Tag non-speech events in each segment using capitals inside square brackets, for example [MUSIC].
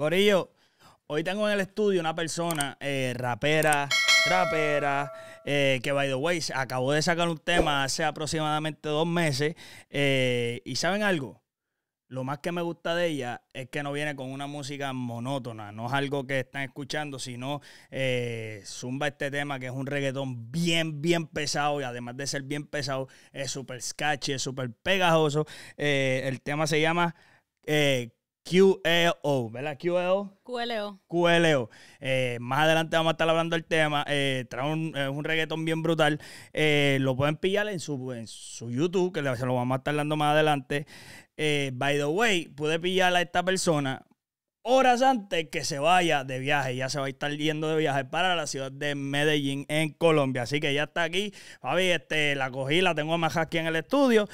Corillo, hoy tengo en el estudio una persona, eh, rapera, rapera, eh, que by the way, acabó de sacar un tema hace aproximadamente dos meses. Eh, y saben algo, lo más que me gusta de ella es que no viene con una música monótona, no es algo que están escuchando, sino zumba este tema que es un reggaetón bien, bien pesado y además de ser bien pesado, es súper scatchy, es súper pegajoso. el tema se llama... QLO, ¿verdad? QLO. QLO. QLO. Eh, más adelante vamos a estar hablando del tema. Eh, trae un, reggaetón bien brutal. Eh, lo pueden pillar en su, su YouTube, que se lo vamos a estar dando más adelante. Eh, by the way, pude pillar a esta persona horas antes que se vaya de viaje. Ya se va a estar yendo de viaje para la ciudad de Medellín, en Colombia. Así que ya está aquí. Fabi, este, la cogí, la tengo más aquí en el estudio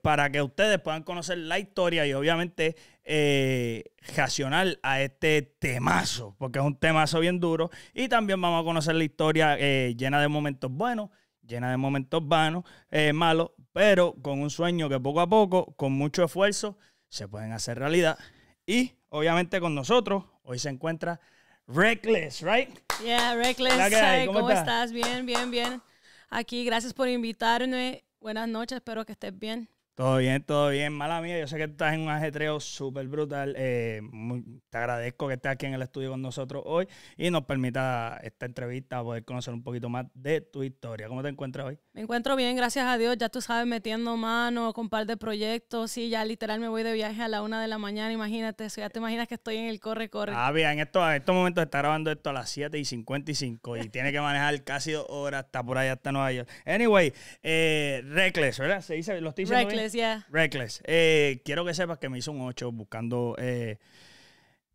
para que ustedes puedan conocer la historia y obviamente eh, reaccionar a este temazo, porque es un temazo bien duro. Y también vamos a conocer la historia eh, llena de momentos buenos, llena de momentos vanos, eh, malos, pero con un sueño que poco a poco, con mucho esfuerzo, se pueden hacer realidad. Y obviamente con nosotros, hoy se encuentra Reckless, ¿right? Yeah, Reckless. ¿Cómo, estás? Bien, bien, bien. Aquí, gracias por invitarme. Buenas noches, espero que estés bien. Todo bien, todo bien. Mala mía, yo sé que estás en un ajetreo súper brutal. Eh, te agradezco que estés aquí en el estudio con nosotros hoy y nos permita esta entrevista poder conocer un poquito más de tu historia. ¿Cómo te encuentras hoy? Me encuentro bien, gracias a Dios. Ya tú sabes, metiendo mano con un par de proyectos. Sí, ya literal me voy de viaje a la una de la mañana, imagínate. ya te imaginas que estoy en el corre, corre. Ah, bien, en estos, momentos está grabando esto a las 7 y 55 y tiene que manejar [LAUGHS] casi dos horas hasta por allá, hasta Nueva York. Anyway, eh, Reckless, ¿verdad? Se dice, los estoy diciendo. Reckless, eh, quiero que sepas que me hizo un 8 buscando eh,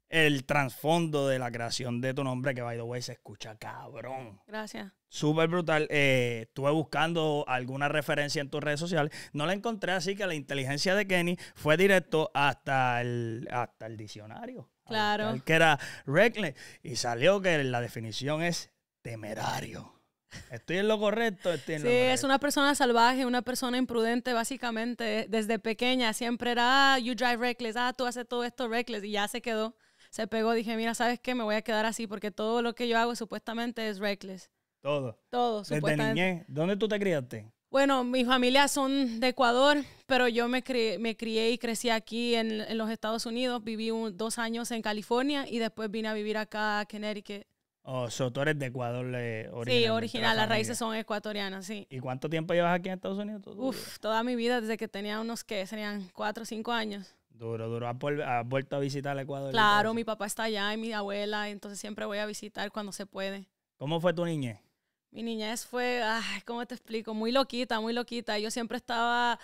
el trasfondo de la creación de tu nombre, que by the way se escucha cabrón. Gracias. Súper brutal. Eh, estuve buscando alguna referencia en tus redes sociales. No la encontré, así que la inteligencia de Kenny fue directo hasta el, hasta el diccionario. Claro. que era reckless. Y salió que la definición es temerario. Estoy en lo correcto. sí, es una persona salvaje, una persona imprudente, básicamente. Desde pequeña siempre era, ah, you drive reckless, ah, tú haces todo esto reckless, y ya se quedó. Se pegó, dije, mira, ¿sabes qué? Me voy a quedar así porque todo lo que yo hago supuestamente es reckless. Todo. Todo, Desde supuestamente. ¿dónde tú te criaste? Bueno, mi familia son de Ecuador, pero yo me, crié, me crié y crecí aquí en, los Estados Unidos. Viví dos años en California y después vine a vivir acá a Connecticut. Oh, so, tú de Ecuador eh, Sí, original, las raíces son ecuatorianas, sí. ¿Y cuánto tiempo llevas aquí en Estados Unidos? Uf, toda mi vida, desde que tenía unos, que serían cuatro o cinco años. Duro, duro. ¿Has, ¿Has, vuelto a visitar Ecuador? Claro, mi papá está allá y mi abuela, entonces siempre voy a visitar cuando se puede. ¿Cómo fue tu niñez? Mi niñez fue, ay, ¿cómo te explico? Muy loquita, muy loquita. Yo siempre estaba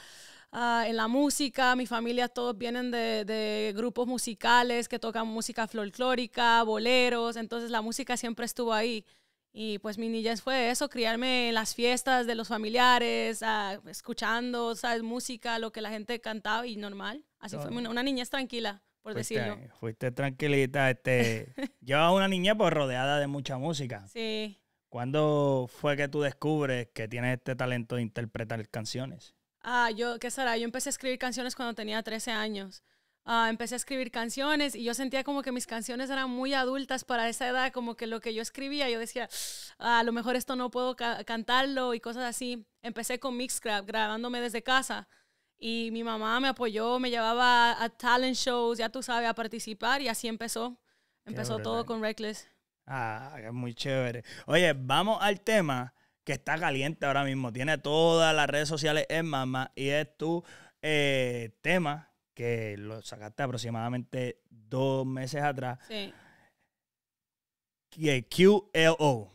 Ah, en la música, mi familia todos vienen de, de grupos musicales que tocan música folclórica, boleros, entonces la música siempre estuvo ahí. Y pues mi niñez fue eso, criarme en las fiestas de los familiares, ah, escuchando, ¿sabes? Música, lo que la gente cantaba y normal. Así fue una, niñez tranquila, por decirlo. Fuiste tranquilita, este... llevas [LAUGHS] una niña pues rodeada de mucha música. Sí. ¿Cuándo fue que tú descubres que tienes este talento de interpretar canciones? Ah, yo, ¿qué será? Yo empecé a escribir canciones cuando tenía 13 años. Ah, empecé a escribir canciones y yo sentía como que mis canciones eran muy adultas para esa edad, como que lo que yo escribía, yo decía, ah, a lo mejor esto no puedo cantarlo y cosas así. Empecé con Mixcraft, grabándome desde casa. Y mi mamá me apoyó, me llevaba a, talent shows, ya tú sabes, a participar y así empezó. Empezó todo con Reckless. Ah, muy chévere. Oye, vamos al tema que está caliente ahora mismo. Tiene todas las redes sociales en mamá, y es tu eh, tema que lo sacaste aproximadamente dos meses atrás. Sí. QLO.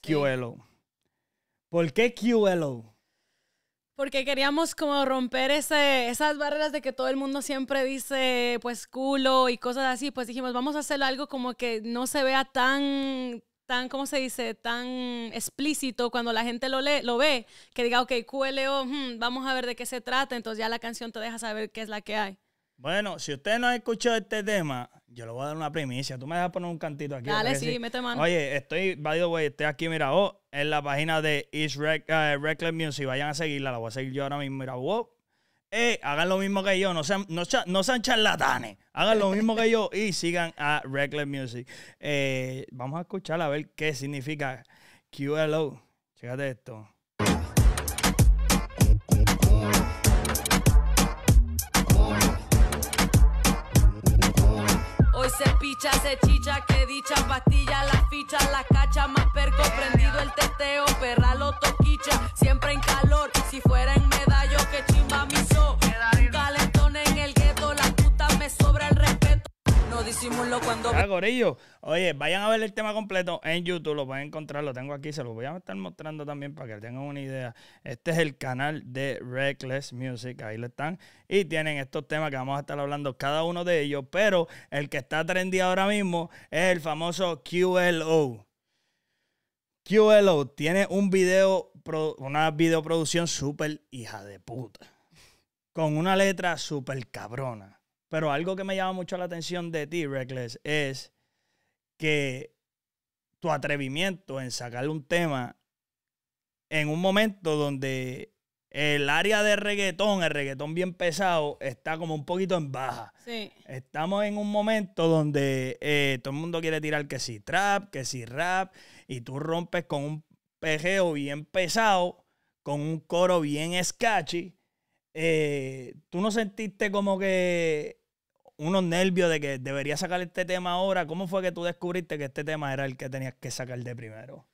QLO. ¿Por qué QLO? Porque queríamos como romper esas barreras de que todo el mundo siempre dice, pues culo y cosas así. Pues dijimos, vamos a hacer algo como que no se vea tan tan, ¿cómo se dice?, tan explícito cuando la gente lo, lee, lo ve, que diga, ok, QLO, hmm, vamos a ver de qué se trata, entonces ya la canción te deja saber qué es la que hay. Bueno, si usted no ha escuchado este tema, yo le voy a dar una primicia. Tú me dejas poner un cantito aquí. Dale, sí, mete mano. Oye, estoy, by the estoy aquí, mira, oh, en la página de East Rec, eh, Reckless Music. Vayan a seguirla, la voy a seguir yo ahora mismo. Mira, eh, hagan lo mismo que yo, no sean, no, sean charlatanes. Hagan lo mismo que yo y sigan a Reckless Music. Eh, vamos a escuchar a ver qué significa QLO. fíjate esto. se picha, se chicha, que dicha, pastilla, la ficha, la cacha, más perco, prendido el teteo, perra lo toquicha, siempre en calor, si fuera en medallo, que chimba mi cuando. Ah, Oye, vayan a ver el tema completo en YouTube, lo pueden encontrar, lo tengo aquí, se lo voy a estar mostrando también para que tengan una idea. Este es el canal de Reckless Music, ahí lo están. Y tienen estos temas que vamos a estar hablando cada uno de ellos, pero el que está trendy ahora mismo es el famoso QLO. QLO tiene un video, una videoproducción súper hija de puta. Con una letra súper cabrona. Pero algo que me llama mucho la atención de ti, Reckless, es que tu atrevimiento en sacarle un tema en un momento donde el área de reggaetón, el reggaetón bien pesado, está como un poquito en baja. Sí. Estamos en un momento donde eh, todo el mundo quiere tirar que si trap, que si rap, y tú rompes con un pejeo bien pesado, con un coro bien sketchy. Eh, ¿Tú no sentiste como que unos nervios de que debería sacar este tema ahora. ¿Cómo fue que tú descubriste que este tema era el que tenías que sacar de primero?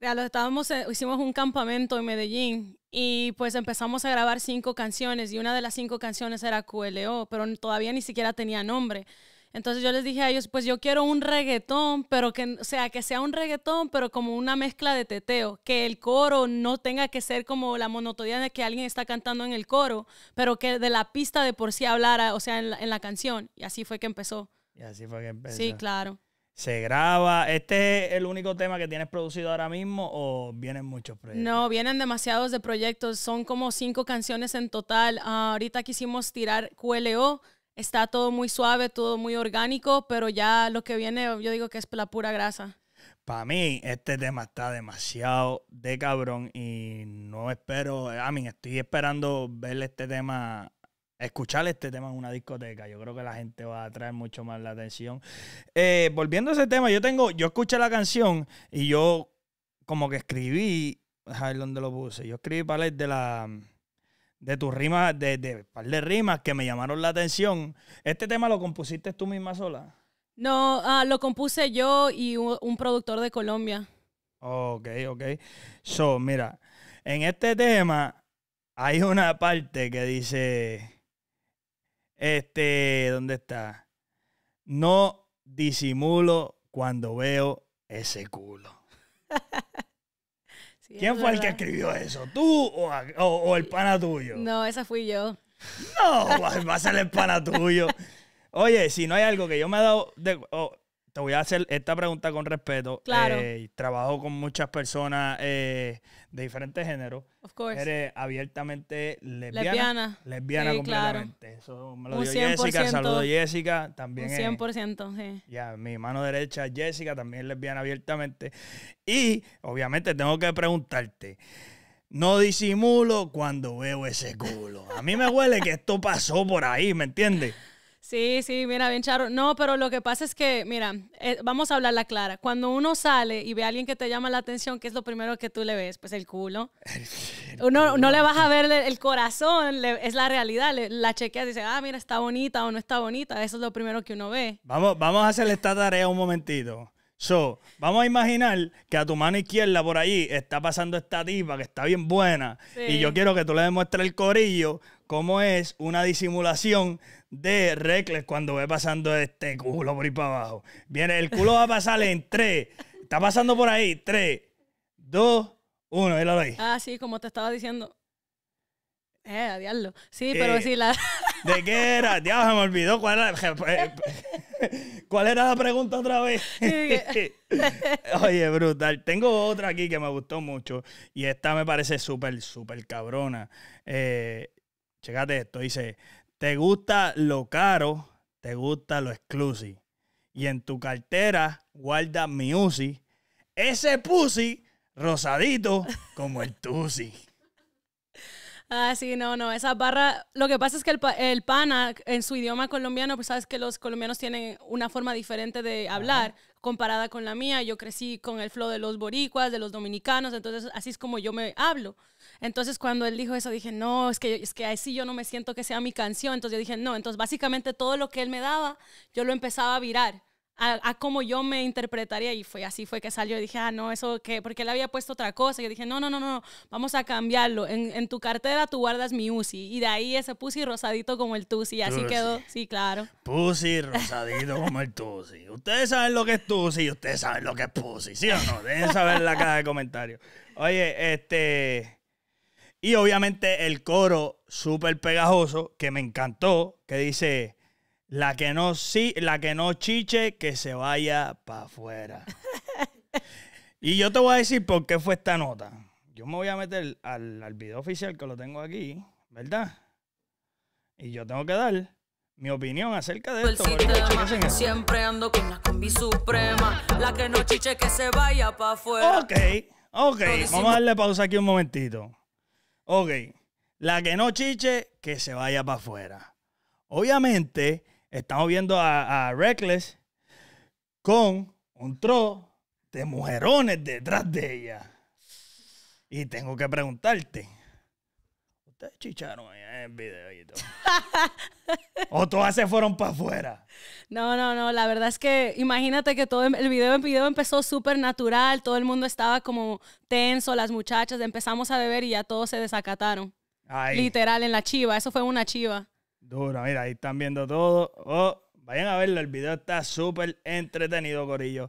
Ya lo estábamos, eh, hicimos un campamento en Medellín y pues empezamos a grabar cinco canciones y una de las cinco canciones era QLO, pero todavía ni siquiera tenía nombre. Entonces yo les dije a ellos, pues yo quiero un reggaetón, pero que, o sea, que sea un reggaetón, pero como una mezcla de teteo, que el coro no tenga que ser como la monotonía de que alguien está cantando en el coro, pero que de la pista de por sí hablara, o sea, en la, canción. Y así fue que empezó. Y así fue que empezó. Sí, claro. ¿Se graba? ¿Este es el único tema que tienes producido ahora mismo o vienen muchos proyectos? No, vienen demasiados de proyectos. Son como cinco canciones en total. Ah, ahorita quisimos tirar QLO, está todo muy suave, todo muy orgánico, pero ya lo que viene yo digo que es la pura grasa. Para mí, este tema está demasiado de cabrón y no espero, a mí estoy esperando ver este tema, escucharle este tema en una discoteca. Yo creo que la gente va a atraer mucho más la atención. Eh, volviendo a ese tema, yo tengo, yo escuché la canción y yo como que escribí, a ver dónde lo puse, yo escribí para de la de tus rimas, de, de un par de rimas que me llamaron la atención. ¿Este tema lo compusiste tú misma sola? No, ah, lo compuse yo y un, productor de Colombia. Ok, ok. So, mira, en este tema hay una parte que dice, este, ¿dónde está? No disimulo cuando veo ese culo. [LAUGHS] ¿Quién fue el que escribió eso? ¿Tú o, el pana tuyo? No, esa fui yo. No, [LAUGHS] va a ser el pana tuyo. Oye, si no hay algo que yo me ha dado te voy a hacer esta pregunta con respeto. Claro. Eh, trabajo con muchas personas eh, de diferentes géneros. Of course. Eres abiertamente lesbiana. Lesbiana. completamente. Eso me lo dio Jessica. Saludo Jessica. También 100%, sí. Ya, mi mano derecha, Jessica, también lesbiana abiertamente. Y, obviamente, tengo que preguntarte. No disimulo cuando veo ese culo. A mí me huele que esto pasó por ahí, ¿me entiendes? Sí, sí, mira, bien charo. No, pero lo que pasa es que, mira, eh, vamos a hablarla clara. Cuando uno sale y ve a alguien que te llama la atención, ¿qué es lo primero que tú le ves? Pues el culo. Uno no le vas a ver el corazón, es la realidad. la chequeas y dices, ah, mira, está bonita o no está bonita. Eso es lo primero que uno ve. Vamos, vamos a hacer esta tarea un momentito. So, vamos a imaginar que a tu mano izquierda por ahí está pasando esta tipa que está bien buena y yo quiero que tú le demuestres el corillo cómo es una disimulación de Reckless cuando ve pasando este culo por ahí para abajo. Viene, el culo va a pasar en tres. Está pasando por ahí. 3, 2, 1. Míralo Ah, sí, como te estaba diciendo. Eh, a Sí, pero eh, sí la. [LAUGHS] ¿De qué era? Diablo, se me olvidó cuál era. [LAUGHS] ¿Cuál era la pregunta otra vez? [LAUGHS] Oye, brutal. Tengo otra aquí que me gustó mucho. Y esta me parece súper, súper cabrona. Eh, Checate esto, dice, te gusta lo caro, te gusta lo exclusivo, Y en tu cartera guarda mi Uzi, ese pussy rosadito como el Tusi. Ah, sí, no, no, esa barra, lo que pasa es que el, pana en su idioma colombiano, pues sabes que los colombianos tienen una forma diferente de hablar comparada con la mía, yo crecí con el flow de los boricuas, de los dominicanos, entonces así es como yo me hablo. Entonces cuando él dijo eso dije, no, es que, es que así yo no me siento que sea mi canción, entonces yo dije, no, entonces básicamente todo lo que él me daba, yo lo empezaba a virar a, cómo yo me interpretaría y fue así fue que salió. Y dije, ah, no, eso que, porque él había puesto otra cosa. Y dije, no, no, no, no, vamos a cambiarlo. En, tu cartera tú guardas mi UCI. Y de ahí ese pussy rosadito como el Tusi. Así quedó, sí, claro. Pussy rosadito como el Tusi. Ustedes saben lo que es Tusi y ustedes saben lo que es Pussy, ¿sí o no? Dejen saber la cara de comentarios. Oye, este. Y obviamente el coro súper pegajoso que me encantó, que dice. La que no, la que no chiche, que se vaya para afuera. [LAUGHS] y yo te voy a decir por qué fue esta nota. Yo me voy a meter al, video oficial que lo tengo aquí, ¿verdad? Y yo tengo que dar mi opinión acerca de esto. siempre ando con la combi suprema. La que no chiche que se vaya para afuera. Ok, ok. Vamos a darle pausa aquí un momentito. Ok. La que no chiche que se vaya para afuera. Obviamente, Estamos viendo a, Reckless con un tro de mujerones detrás de ella. Y tengo que preguntarte. Ustedes chicharon allá en el video? [LAUGHS] o todas se fueron para afuera. No, no, no. La verdad es que imagínate que todo em, el video, en video empezó súper natural. Todo el mundo estaba como tenso, las muchachas. Empezamos a beber y ya todos se desacataron. Literal, en la chiva. Eso fue una chiva. Dura, mira, ahí están viendo todo. Oh, vayan a verlo, el video está súper entretenido, Corillo.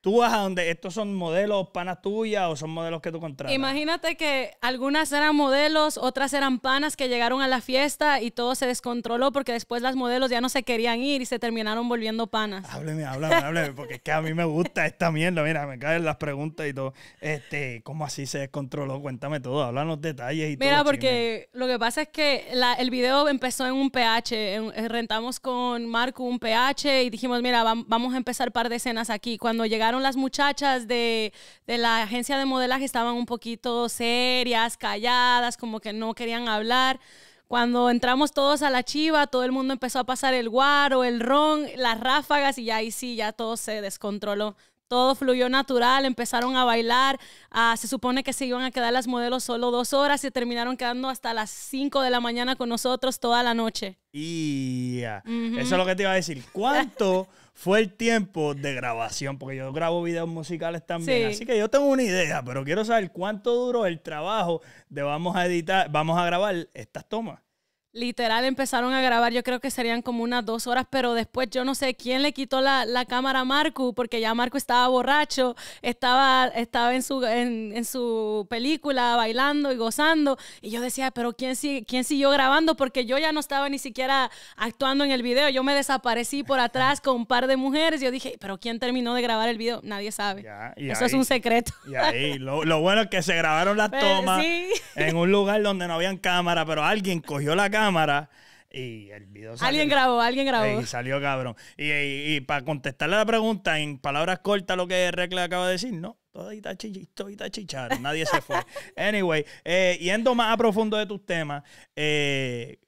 Tú vas a donde estos son modelos panas tuyas o son modelos que tú contratas. Imagínate que algunas eran modelos, otras eran panas que llegaron a la fiesta y todo se descontroló porque después las modelos ya no se querían ir y se terminaron volviendo panas. Hábleme, háblame, hábleme, porque es que a mí me gusta esta mierda. Mira, me caen las preguntas y todo. Este, ¿cómo así se descontroló? Cuéntame todo, los detalles y todo. Mira, porque lo que pasa es que el video empezó en un PH. Eh, rentamos con Marco un PH y dijimos, mira, vamos a empezar par de escenas aquí. Cuando llegaron las muchachas de, la agencia de modelaje estaban un poquito serias, calladas, como que no querían hablar. Cuando entramos todos a la chiva, todo el mundo empezó a pasar el guaro, el ron, las ráfagas y ahí sí, ya todo se descontroló. Todo fluyó natural, empezaron a bailar. se supone que se iban a quedar las modelos solo dos horas y terminaron quedando hasta las 5 de la mañana con nosotros toda la noche. Y eso es lo que te iba a decir. ¿Cuánto fue el tiempo de grabación, porque yo grabo videos musicales también. Así que yo tengo una idea, pero quiero saber cuánto duró el trabajo de vamos a editar, vamos a grabar estas tomas. Literal empezaron a grabar, yo creo que serían como unas dos horas, pero después yo no sé quién le quitó la, cámara a Marco, porque ya Marco estaba borracho, estaba, estaba en, su, en, su película bailando y gozando, y yo decía, pero quién, ¿quién siguió grabando? Porque yo ya no estaba ni siquiera actuando en el video, yo me desaparecí por atrás con un par de mujeres, yo dije, pero ¿quién terminó de grabar el video? Nadie sabe. Eso es un secreto. Y ahí, lo, bueno es que se grabaron las [LAUGHS] pues, tomas en un lugar donde no habían cámara, pero alguien cogió la cámara cámara. Y el video salió. Alguien grabó, alguien grabó. Y salió cabrón. Y, para contestarle la pregunta, en palabras cortas, lo que Recla acaba de decir, no, todita, y todita chichar, nadie se fue. [LAUGHS] anyway, eh, yendo más a profundo de tus temas, eh,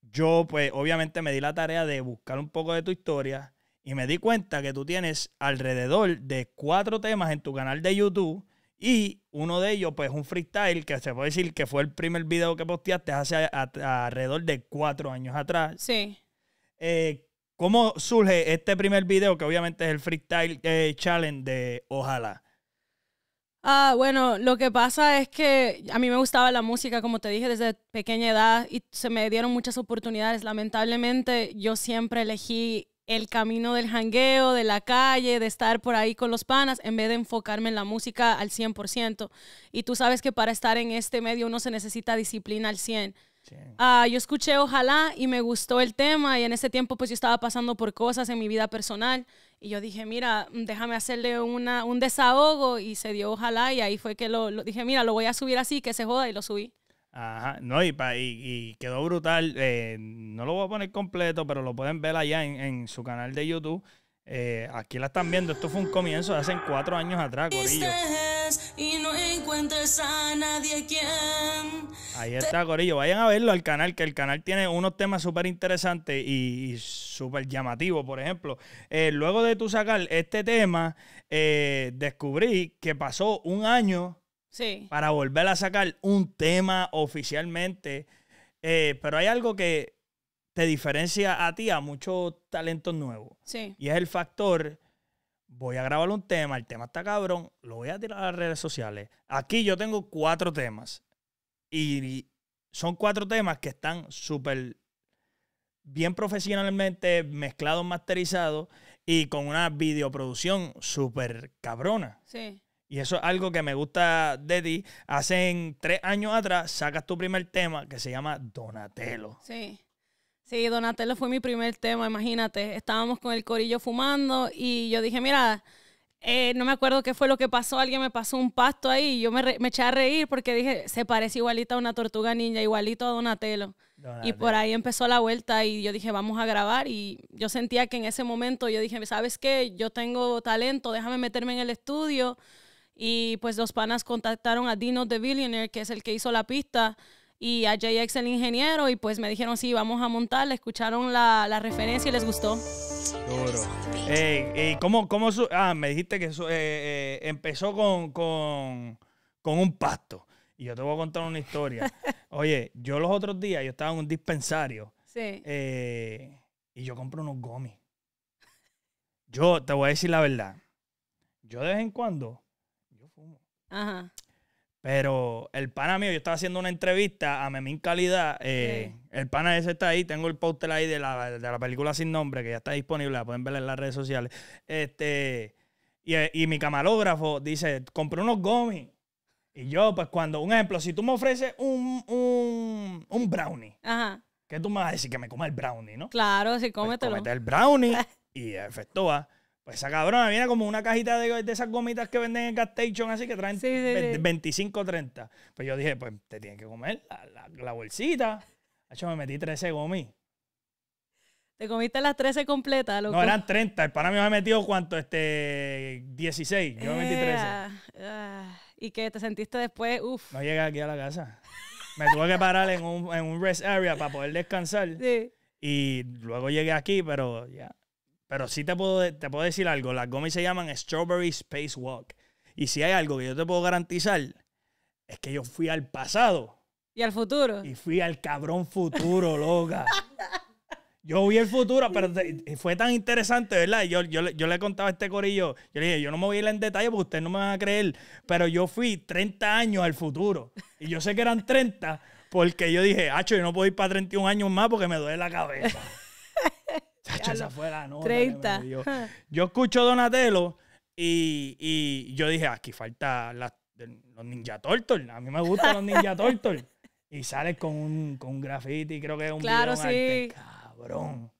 yo pues obviamente me di la tarea de buscar un poco de tu historia y me di cuenta que tú tienes alrededor de cuatro temas en tu canal de YouTube y uno de ellos, pues un freestyle que se puede decir que fue el primer video que posteaste hace alrededor de cuatro años atrás. Sí. Eh, ¿Cómo surge este primer video que obviamente es el freestyle eh, challenge de Ojalá? Ah, bueno, lo que pasa es que a mí me gustaba la música, como te dije, desde pequeña edad y se me dieron muchas oportunidades. Lamentablemente, yo siempre elegí el camino del jangueo, de la calle, de estar por ahí con los panas, en vez de enfocarme en la música al 100%. Y tú sabes que para estar en este medio uno se necesita disciplina al 100%. Ah, yo escuché Ojalá y me gustó el tema y en ese tiempo pues yo estaba pasando por cosas en mi vida personal y yo dije, mira, déjame hacerle una, un desahogo y se dio Ojalá y ahí fue que lo dije, mira, lo voy a subir así, que se joda y lo subí. Ajá, no, y, y, quedó brutal. Eh, no lo voy a poner completo, pero lo pueden ver allá en, su canal de YouTube. Eh, aquí la están viendo, esto fue un comienzo de hace cuatro años atrás, Corillo. Y Ahí está, Corillo. Vayan a verlo al canal, que el canal tiene unos temas súper interesantes y, súper llamativos. Por ejemplo, eh, luego de tú sacar este tema, descubrí que pasó un año sí. para volver a sacar un tema oficialmente. Eh, pero hay algo que te diferencia a ti a muchos talentos nuevos. Sí. Y es el factor, voy a grabar un tema, el tema está cabrón, lo voy a tirar a las redes sociales. Aquí yo tengo cuatro temas. Y son cuatro temas que están súper bien profesionalmente mezclados, masterizados y con una videoproducción súper cabrona. Sí. Y eso es algo que me gusta de ti. Hace tres años atrás sacas tu primer tema que se llama Donatello. Sí. Sí, Donatello fue mi primer tema, imagínate. Estábamos con el corillo fumando y yo dije, mira, eh, no me acuerdo qué fue lo que pasó, alguien me pasó un pasto ahí y yo me, eché a reír porque dije, se parece igualito a una tortuga niña, igualito a Donatello. Y por ahí empezó la vuelta y yo dije, vamos a grabar. Y yo sentía que en ese momento yo dije, ¿sabes qué? Yo tengo talento, déjame meterme en el estudio. Y pues los panas contactaron a Dino the Billionaire, que es el que hizo la pista, y a JX el ingeniero, y pues me dijeron, sí, vamos a montar, le escucharon la, referencia y les gustó. Duro. ¿Y ¿cómo, cómo ah, me dijiste que eso, eh, eh, empezó con, un pasto. Y yo te voy a contar una historia. [LAUGHS] Oye, yo los otros días, yo estaba en un dispensario. Sí. Eh, y yo compro unos gomis. Yo te voy a decir la verdad. Yo de vez en cuando Ajá. Pero el pana mío, yo estaba haciendo una entrevista a Memín Calidad. Eh, el pana ese está ahí, tengo el póster ahí de la, película Sin Nombre, que ya está disponible, la pueden ver en las redes sociales. Este, y, eh, mi camarógrafo dice, compré unos gomis. Y yo, pues cuando, un ejemplo, si tú me ofreces un, brownie, Ajá. ¿qué tú me vas a decir? Que me coma el brownie, ¿no? Claro, sí, pues, cómetelo. cómete el brownie [LAUGHS] y efectúa. Pues esa cabrona viene como una cajita de, esas gomitas que venden en gas así que traen 25 o 25, 30. Pues yo dije, pues te tienen que comer la, la, bolsita. me metí 13 gomis. Te comiste las 13 completas, loco. No, eran 30. El pana me ha metido, ¿cuánto? Este, 16. Yo me metí 13. Eh, ah, ah. y que te sentiste después, Uf. No llegué aquí a la casa. Me tuve que parar en un, en un rest area para poder descansar. Sí. Y luego llegué aquí, pero ya. Pero sí te puedo, te puedo decir algo. Las gomis se llaman Strawberry Space Walk. Y si hay algo que yo te puedo garantizar, es que yo fui al pasado. Y al futuro. Y fui al cabrón futuro, loca. Yo vi el futuro, pero fue tan interesante, ¿verdad? Yo, yo, yo, le contaba a este corillo, yo le dije, yo no me voy a ir en detalle porque ustedes no me van a creer, pero yo fui 30 años al futuro. Y yo sé que eran 30 porque yo dije, hacho, yo no puedo ir para 31 años más porque me duele la cabeza esa 30. Yo escucho Donatello y, yo dije, ah, aquí falta los Ninja Turtles. A mí me gustan los Ninja [LAUGHS] Turtles. Y sale con un, con un graffiti, creo que es un claro, arte. Cabrón.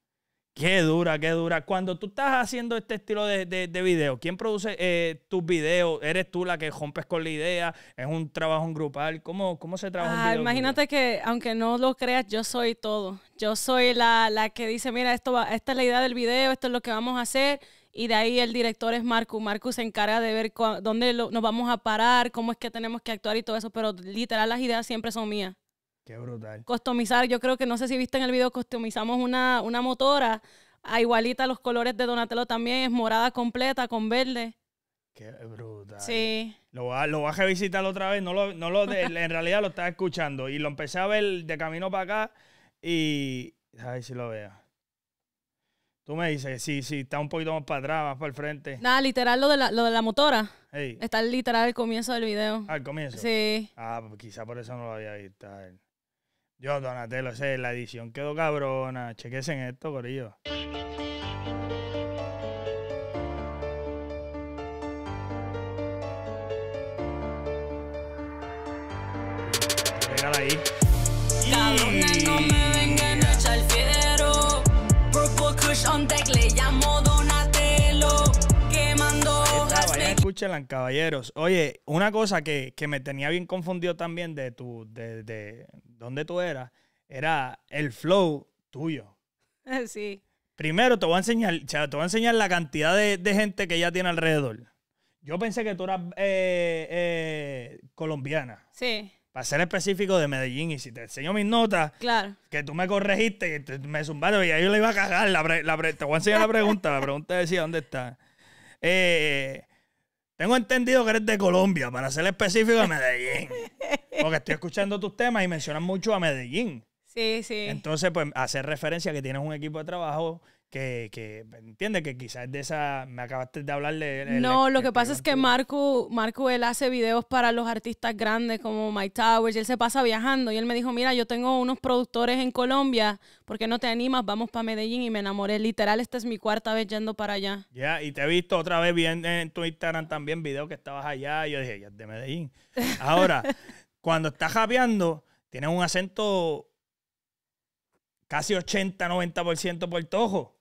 Qué dura, qué dura. Cuando tú estás haciendo este estilo de, video, ¿quién produce eh, tus videos? ¿Eres tú la que rompes con la idea? ¿Es un trabajo en grupal? ¿Cómo, cómo se trabaja un ah, Imagínate que, aunque no lo creas, yo soy todo. Yo soy la, que dice, mira, esto va, esta es la idea del video, esto es lo que vamos a hacer. Y de ahí el director es Marcus. Marcus se encarga de ver dónde nos vamos a parar, cómo es que tenemos que actuar y todo eso. Pero literal, las ideas siempre son mías. Qué brutal. Customizar, yo creo que no sé si viste en el video, customizamos una, motora a igualita los colores de Donatello también, es morada completa con verde. Qué brutal. Sí. Lo vas a, lo otra vez, no lo, no lo en realidad lo estaba escuchando y lo empecé a ver de camino para acá y a ver si lo veo. Tú me dices, sí, sí, está un poquito más para atrás, más para el frente. Nada, literal lo de la, lo de la motora. Está literal el comienzo del video. Al comienzo. Sí. Ah, pues quizá por eso no lo había visto. Yo, Donatello, sé, la edición quedó cabrona. Chequesen esto, Corillo. Pégala ahí. Cabrona, no me vengan a echar fidero. Purple Kush on deck caballeros. Oye, una cosa que, me tenía bien confundido también de tu, de, de dónde tú eras, era el flow tuyo. [LAUGHS] Sí. Primero te voy a enseñar, o te voy a enseñar la cantidad de, gente que ya tiene alrededor. Yo pensé que tú eras eh, eh, colombiana. Sí. Para ser específico de Medellín, y si te enseño mis notas, claro. que tú me corregiste, y me zumbaste, y ahí yo le iba a cagar. La te voy a enseñar la pregunta. La pregunta decía: ¿dónde está? Eh, tengo entendido que eres de Colombia, para ser específico, de Medellín. [LAUGHS] Porque estoy escuchando tus temas y mencionas mucho a Medellín. Sí, sí. Entonces, pues, hacer referencia que tienes un equipo de trabajo que, que entiende que quizás de esa me acabaste de hablarle no, lo que pasa es que Marco, Marco, él hace videos para los artistas grandes como My Towers y él se pasa viajando y él me dijo, mira, yo tengo unos productores en Colombia, ¿por qué no te animas? Vamos para Medellín y me enamoré. Literal, esta es mi cuarta vez yendo para allá. Ya, y te he visto otra vez bien en tu Instagram también videos que estabas allá y yo dije, ya de Medellín. Ahora, [LAUGHS] cuando estás japeando, tienes un acento casi 80, 90% por Tojo.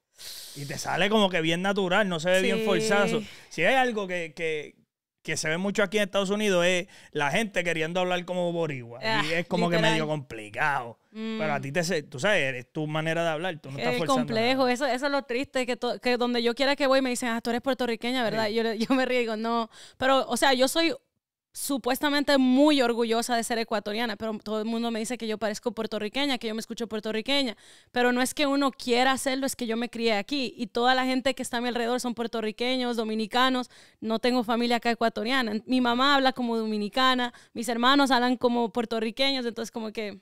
Y te sale como que bien natural, no se ve bien forzazo. Si hay algo que, que, que, se ve mucho aquí en Estados Unidos es la gente queriendo hablar como boricua. y ah, es como que medio complicado. Pero a mm. ti te... Tú sabes, es tu manera de hablar, tú no estás es forzando. Es complejo, eso, es lo triste, que, donde yo quiera que voy me dicen, ah, tú eres puertorriqueña, ¿verdad? Yo, [LAUGHS] yo me río y digo, no. Pero, o sea, yo soy supuestamente muy orgullosa de ser ecuatoriana, pero todo el mundo me dice que yo parezco puertorriqueña, que yo me escucho puertorriqueña, pero no es que uno quiera hacerlo, es que yo me crié aquí y toda la gente que está a mi alrededor son puertorriqueños, dominicanos, no tengo familia acá ecuatoriana, mi mamá habla como dominicana, mis hermanos hablan como puertorriqueños, entonces como que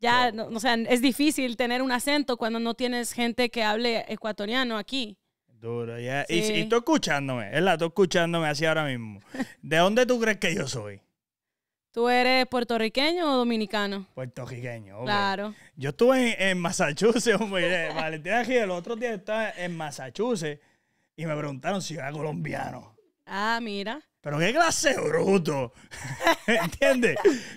ya, no, o es difícil tener un acento cuando no tienes gente que hable ecuatoriano aquí ya. Y, tú escuchándome, ¿verdad? Tú escuchándome así ahora mismo. [LAUGHS] ¿De dónde tú crees que yo soy? ¿Tú eres puertorriqueño o dominicano? Puertorriqueño, Claro. Yo estuve en, Massachusetts, [LAUGHS] hombre. Eh, Valentina aquí el otro día estaba en Massachusetts y me preguntaron si yo era colombiano. Ah, mira. Pero qué clase bruto. [LAUGHS] ¿Entiendes?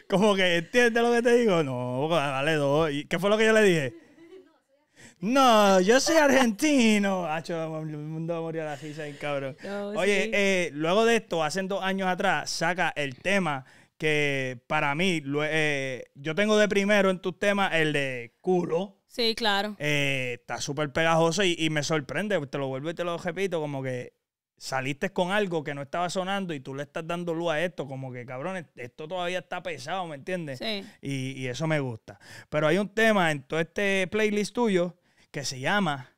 Como que, ¿entiendes lo que te digo? No, vale, dos. ¿Qué fue lo que yo le dije? No, yo soy argentino. Hacho, ah, el mundo va a la risa, cabrón. Oye, eh, luego de esto, hace dos años atrás, saca el tema que para mí, eh, yo tengo de primero en tus temas el de culo. Sí, claro. Eh, está súper pegajoso y, me sorprende, te lo vuelvo y te lo repito, como que saliste con algo que no estaba sonando y tú le estás dando luz a esto, como que cabrón, esto todavía está pesado, ¿me entiendes? Sí. y eso me gusta. Pero hay un tema en todo este playlist tuyo que se llama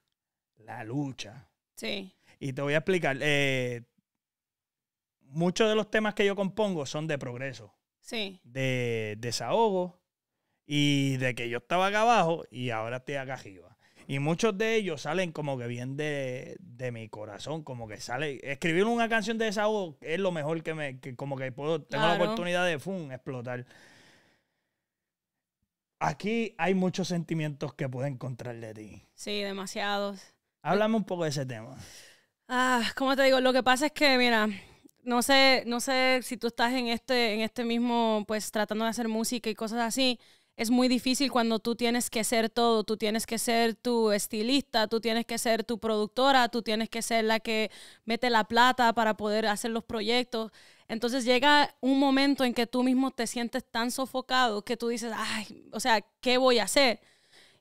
La Lucha. Sí. Y te voy a explicar. Eh, muchos de los temas que yo compongo son de progreso. Sí. De desahogo y de que yo estaba acá abajo y ahora estoy acá arriba. Y muchos de ellos salen como que bien de, mi corazón, como que sale. Escribir una canción de desahogo es lo mejor que me, que como que puedo, tengo la oportunidad de explotar aquí hay muchos sentimientos que puedo encontrar de ti. Sí, demasiados. Háblame un poco de ese tema. Ah, ¿cómo te digo? Lo que pasa es que, mira, no sé, no sé si tú estás en este, en este mismo, pues tratando de hacer música y cosas así. Es muy difícil cuando tú tienes que ser todo. Tú tienes que ser tu estilista, tú tienes que ser tu productora, tú tienes que ser la que mete la plata para poder hacer los proyectos. Entonces llega un momento en que tú mismo te sientes tan sofocado que tú dices, ay, o sea, ¿qué voy a hacer?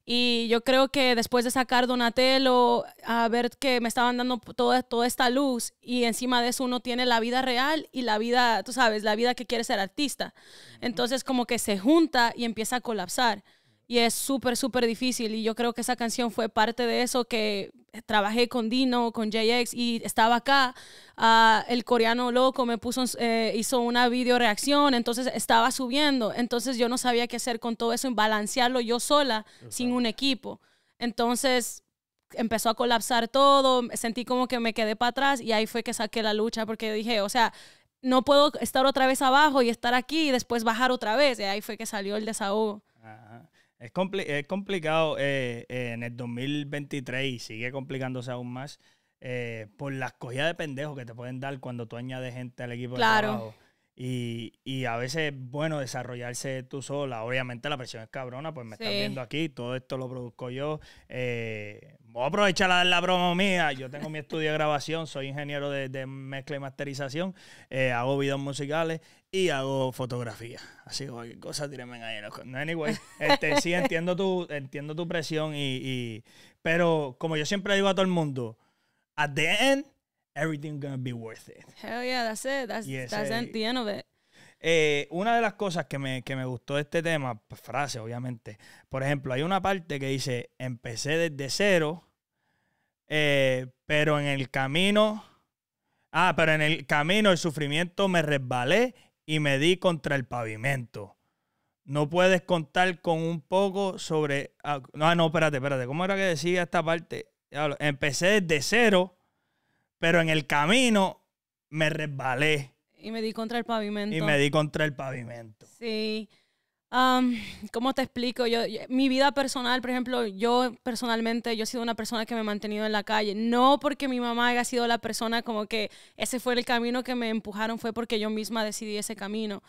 Y yo creo que después de sacar Donatello, a ver que me estaban dando toda, toda esta luz y encima de eso uno tiene la vida real y la vida, tú sabes, la vida que quiere ser artista. Entonces como que se junta y empieza a colapsar. Y es súper, súper difícil. Y yo creo que esa canción fue parte de eso que trabajé con Dino, con JX y estaba acá. Ah, el coreano loco me puso, eh, hizo una video reacción, entonces estaba subiendo. Entonces yo no sabía qué hacer con todo eso en balancearlo yo sola, sin un equipo. Entonces empezó a colapsar todo, sentí como que me quedé para atrás y ahí fue que saqué la lucha porque dije, o sea, no puedo estar otra vez abajo y estar aquí y después bajar otra vez. Y ahí fue que salió el desahogo. Ajá. Es, complicado eh, eh, en el 2023 y sigue complicándose aún más eh, por las cogidas de pendejos que te pueden dar cuando tú añades gente al equipo de trabajo. Y, y a veces bueno desarrollarse tú sola. Obviamente la presión es cabrona, pues me estás están viendo aquí, todo esto lo produzco yo. voy a aprovechar la broma mía. Yo tengo mi estudio de grabación, soy ingeniero de, mezcla y masterización, hago videos musicales y hago fotografía. Así que cualquier cosa, tírenme ahí. No, anyway, este, sí entiendo tu, entiendo tu presión y, Pero como yo siempre digo a todo el mundo, at the end, everything's gonna be worth it. Hell yeah, that's it. That's, that's the end of it. Eh, una de las cosas que me, gustó de este tema, pues, frase obviamente, por ejemplo, hay una parte que dice, empecé desde cero, eh, pero en el camino... Ah, pero en el camino el sufrimiento me resbalé y me di contra el pavimento. No puedes contar con un poco sobre... Ah, no, ah, espérate, espérate. ¿Cómo era que decía esta parte? Empecé desde cero, pero en el camino me resbalé. Y me di contra el pavimento. Y me di contra el pavimento. Sí. ¿Cómo te explico? Yo, mi vida personal, por ejemplo, yo personalmente, yo he sido una persona que me he mantenido en la calle. No porque mi mamá haya sido la persona como que ese fue el camino que me empujaron, fue porque yo misma decidí ese camino.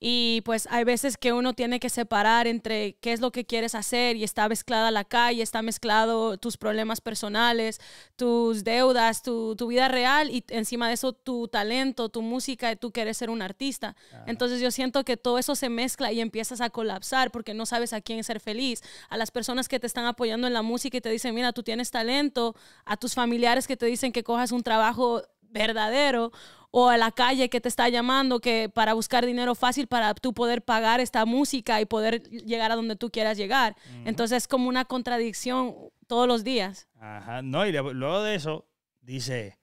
Y pues hay veces que uno tiene que separar entre qué es lo que quieres hacer y está mezclada la calle, está mezclado tus problemas personales, tus deudas, tu, vida real y encima de eso tu talento, tu música, y tú quieres ser un artista. Entonces yo siento que todo eso se mezcla y empiezas a colapsar porque no sabes a quién ser feliz, a las personas que te están apoyando en la música y te dicen, mira, tú tienes talento, a tus familiares que te dicen que cojas un trabajo verdadero o a la calle que te está llamando que para buscar dinero fácil para tú poder pagar esta música y poder llegar a donde tú quieras llegar. Entonces es como una contradicción todos los días. Ajá, no, y luego de eso dice,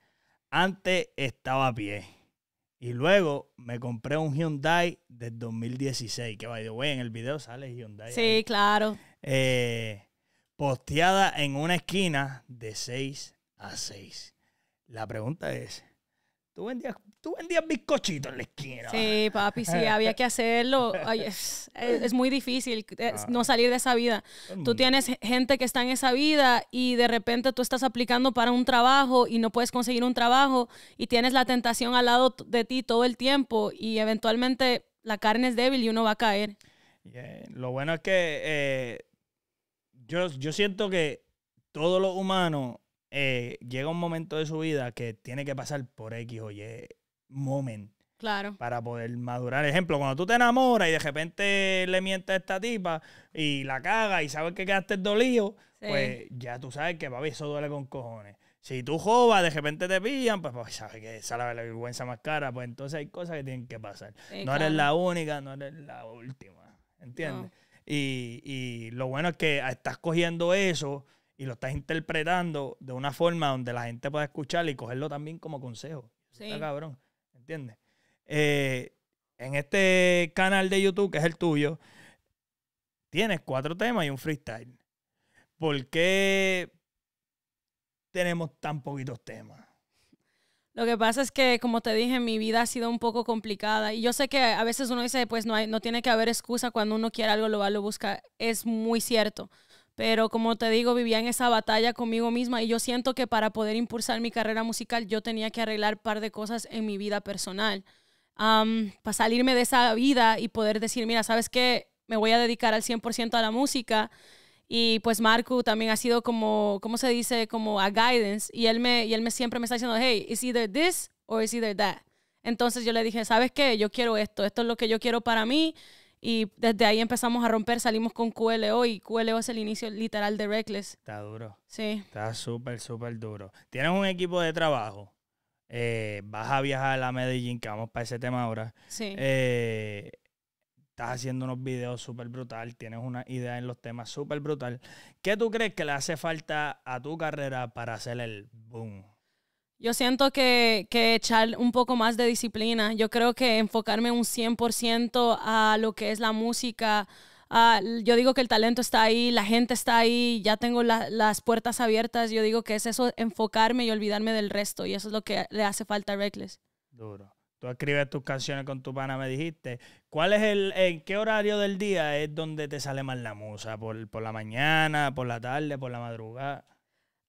antes estaba a pie. Y luego me compré un Hyundai del 2016, que by the way, en el video sale Hyundai. Sí, claro. Eh, posteada en una esquina de 6 a 6. La pregunta es, Tú vendías, tú vendías bizcochitos en la esquina. Sí, papi, sí, había que hacerlo. es, muy difícil eh, ah. no salir de esa vida. Tú tienes gente que está en esa vida y de repente tú estás aplicando para un trabajo y no puedes conseguir un trabajo y tienes la tentación al lado de ti todo el tiempo y eventualmente la carne es débil y uno va a caer. Lo bueno es que eh, yo, yo siento que todos los humanos eh, llega un momento de su vida que tiene que pasar por X o Y moment. Claro. Para poder madurar. Ejemplo, cuando tú te enamoras y de repente le mientes a esta tipa y la caga y sabes que quedaste dolido, pues ya tú sabes que papi, eso duele con cojones. Si tú jova de repente te pillan, pues, pues sabes que sale la vergüenza más cara. Pues entonces hay cosas que tienen que pasar. no eres la única, no eres la última. ¿Entiendes? Y, y lo bueno es que estás cogiendo eso y lo estás interpretando de una forma donde la gente pueda escuchar y cogerlo también como consejo. Sí. Está cabrón, ¿entiendes? Eh, en este canal de YouTube, que es el tuyo, tienes cuatro temas y un freestyle. ¿Por qué tenemos tan poquitos temas? Lo que pasa es que, como te dije, mi vida ha sido un poco complicada. Y yo sé que a veces uno dice, pues no, hay, no tiene que haber excusa cuando uno quiere algo, lo va, lo busca. Es muy cierto pero como te digo, vivía en esa batalla conmigo misma y yo siento que para poder impulsar mi carrera musical yo tenía que arreglar un par de cosas en mi vida personal. para salirme de esa vida y poder decir, mira, ¿sabes qué? Me voy a dedicar al 100% a la música. Y pues Marco también ha sido como, ¿cómo se dice? Como a guidance. Y él, me, y él me siempre me está diciendo, hey, it's either this or it's either that. Entonces yo le dije, ¿sabes qué? Yo quiero esto, esto es lo que yo quiero para mí y desde ahí empezamos a romper, salimos con QLO y QLO es el inicio literal de Reckless. Está duro. Sí. Está súper, súper duro. Tienes un equipo de trabajo. Eh, vas a viajar a Medellín, que vamos para ese tema ahora. Sí. Eh, estás haciendo unos videos súper brutal, tienes una idea en los temas súper brutal. ¿Qué tú crees que le hace falta a tu carrera para hacer el boom? Yo siento que, echar un poco más de disciplina. Yo creo que enfocarme un 100% a lo que es la música. yo digo que el talento está ahí, la gente está ahí, ya tengo las puertas abiertas. Yo digo que es eso, enfocarme y olvidarme del resto. Y eso es lo que le hace falta a Reckless. Duro. Tú escribes tus canciones con tu pana, me dijiste. ¿Cuál es el, en qué horario del día es donde te sale más la musa? ¿Por, por la mañana, por la tarde, por la madrugada?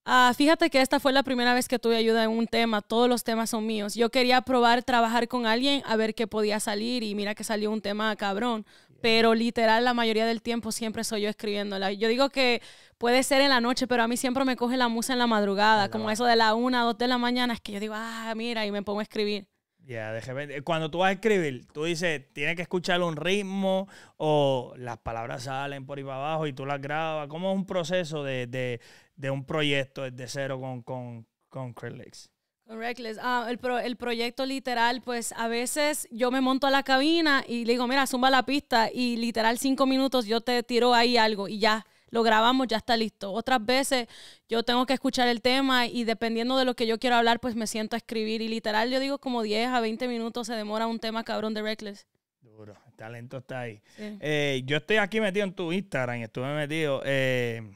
Ah, fíjate que esta fue la primera vez que tuve ayuda en un tema, todos los temas son míos. Yo quería probar trabajar con alguien a ver qué podía salir y mira que salió un tema cabrón, pero literal la mayoría del tiempo siempre soy yo escribiéndola. Yo digo que puede ser en la noche, pero a mí siempre me coge la musa en la madrugada, como eso de la una, dos de la mañana, es que yo digo, ah, mira, y me pongo a escribir. Ya, eh, Cuando tú vas a escribir, tú dices, tiene que escuchar un ritmo o las palabras salen por ahí para abajo y tú las grabas. ¿Cómo es un proceso de, de, de un proyecto desde cero con, con, con Reckless. Ah, el, el, proyecto literal, pues a veces yo me monto a la cabina y le digo, mira, zumba la pista y literal cinco minutos yo te tiro ahí algo y ya lo grabamos, ya está listo. Otras veces yo tengo que escuchar el tema y dependiendo de lo que yo quiero hablar, pues me siento a escribir. Y literal, yo digo como 10 a 20 minutos se demora un tema cabrón de Reckless. Duro, el talento está ahí. Eh, yo estoy aquí metido en tu Instagram, estuve metido. Eh,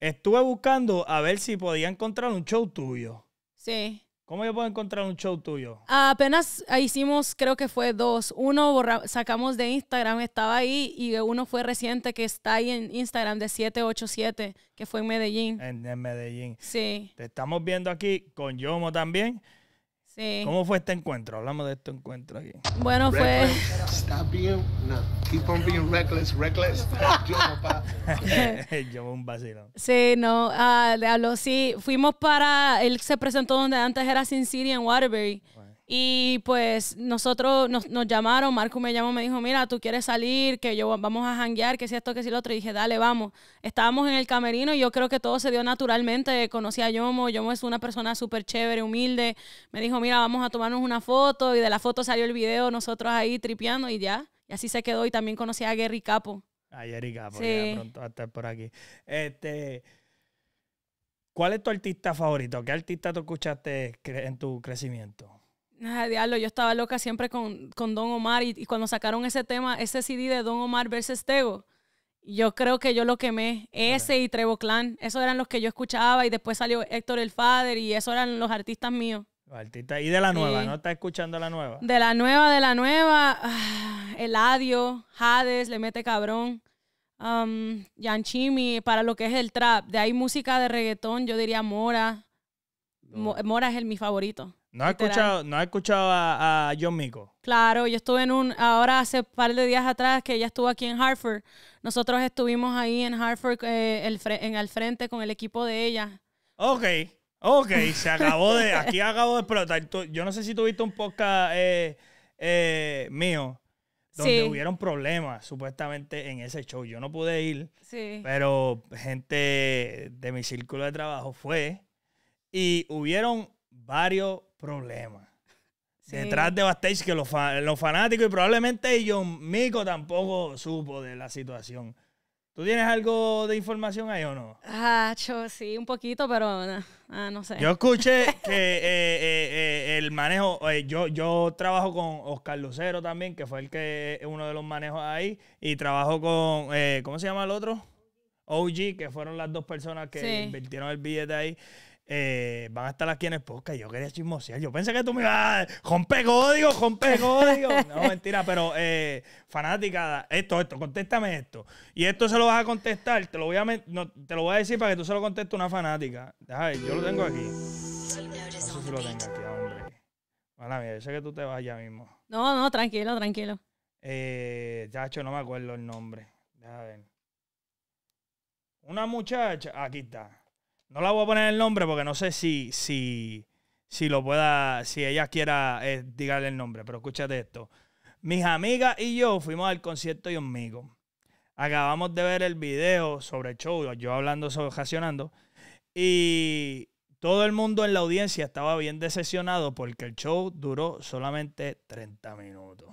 estuve buscando a ver si podía encontrar un show tuyo. Sí. ¿Cómo yo puedo encontrar un show tuyo? Apenas hicimos, creo que fue dos. Uno sacamos de Instagram, estaba ahí, y uno fue reciente que está ahí en Instagram de 787, que fue en Medellín. En, en Medellín. Sí. Te estamos viendo aquí con Yomo también. ¿Cómo fue este encuentro? Hablamos de este encuentro aquí. Bueno, fue. Stop being, no. Keep on being reckless, reckless. [LAUGHS] Yo, papá. [LAUGHS] Yo un vacilón. Sí, no. Uh, le habló, sí. Fuimos para. Él se presentó donde antes era Sin City en Waterbury. Y pues nosotros nos, llamaron, Marco me llamó, me dijo, mira, tú quieres salir, que yo vamos a janguear, que si esto, que si lo otro. Y dije, dale, vamos. Estábamos en el camerino y yo creo que todo se dio naturalmente. Conocí a Yomo, Yomo es una persona súper chévere, humilde. Me dijo, mira, vamos a tomarnos una foto. Y de la foto salió el video, nosotros ahí tripeando y ya. Y así se quedó. Y también conocí a Gary Capo. A Gary Capo, sí. ya pronto va a estar por aquí. Este... ¿Cuál es tu artista favorito? ¿Qué artista tú escuchaste en tu crecimiento? Nada, diablo, yo estaba loca siempre con, con Don Omar y, cuando sacaron ese tema, ese CD de Don Omar versus Tego, yo creo que yo lo quemé. Ese y Trevo Clan, esos eran los que yo escuchaba y después salió Héctor el Father y esos eran los artistas míos. Artista. Y de la nueva, ¿no está escuchando la nueva? De la nueva, de la nueva, el ah, Eladio, Hades, Le Mete Cabrón, um, Yanchimi, para lo que es el trap. De ahí música de reggaetón, yo diría Mora. Mora es el, mi favorito. No has escuchado, no a, John Mico. Claro, yo estuve en un, ahora hace un par de días atrás que ella estuvo aquí en Hartford. Nosotros estuvimos ahí en Hartford en eh, el, en al frente con el equipo de ella. Ok, ok, se acabó de, aquí acabó de explotar. Yo no sé si tuviste un podcast eh, eh, mío donde hubieron problemas supuestamente en ese show. Yo no pude ir, sí. pero gente de mi círculo de trabajo fue y hubieron varios problema. Se Detrás de backstage que los, fanáticos y probablemente John Mico tampoco supo de la situación. ¿Tú tienes algo de información ahí o no? Ah, sí, un poquito, pero ah, no, sé. Yo escuché [LAUGHS] que eh, eh, eh, el manejo, yo, yo trabajo con Oscar Lucero también, que fue el que uno de los manejos ahí, y trabajo con, ¿cómo se llama el otro? OG, que fueron las dos personas que invirtieron el billete ahí. Eh, van a estar aquí en el podcast. Yo quería chismosear. Yo pensé que tú me ibas a romper código, ¡Jompe [LAUGHS] No, mentira, pero eh, fanática, esto, esto, contéstame esto. Y esto se lo vas a contestar. Te lo voy a, te lo voy a decir para que tú se lo contestes una fanática. Déjame, yo lo tengo aquí. No sé si lo tengo aquí, hombre. Mala mía, yo sé que tú te vas ya mismo. No, no, tranquilo, tranquilo. Eh, Chacho, no me acuerdo el nombre. Déjame ver. Una muchacha, aquí está. No la voy a poner el nombre porque no sé si, si, si lo pueda, si ella quiera eh, el nombre, pero escúchate esto. Mis amigas y yo fuimos al concierto y conmigo. Acabamos de ver el video sobre el show, yo hablando sobre y todo el mundo en la audiencia estaba bien decepcionado porque el show duró solamente 30 minutos.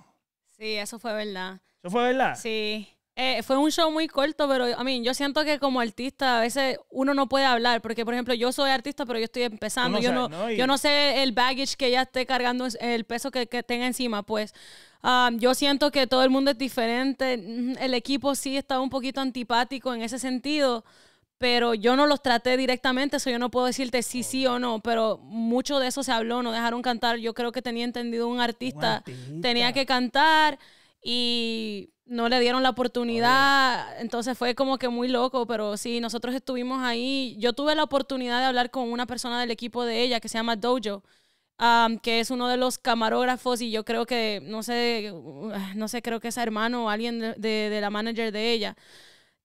Sí, eso fue verdad. ¿Eso fue verdad? Sí. Eh, fue un show muy corto, pero a mí, yo siento que como artista a veces uno no puede hablar, porque por ejemplo yo soy artista, pero yo estoy empezando, yo, no, yo no sé el baggage que ya esté cargando, el peso que, tenga encima, pues ah, yo siento que todo el mundo es diferente, mm, el equipo sí estaba un poquito antipático en ese sentido, pero yo no los traté directamente, eso yo no puedo decirte sí, sí o no, pero mucho de eso se habló, no dejaron cantar, yo creo que tenía entendido un artista. Un artista. tenía que cantar y no le dieron la oportunidad, entonces fue como que muy loco, pero sí, nosotros estuvimos ahí. Yo tuve la oportunidad de hablar con una persona del equipo de ella que se llama Dojo. que es uno de los camarógrafos y yo creo que, no sé, no sé, creo que es hermano o alguien de la manager de ella.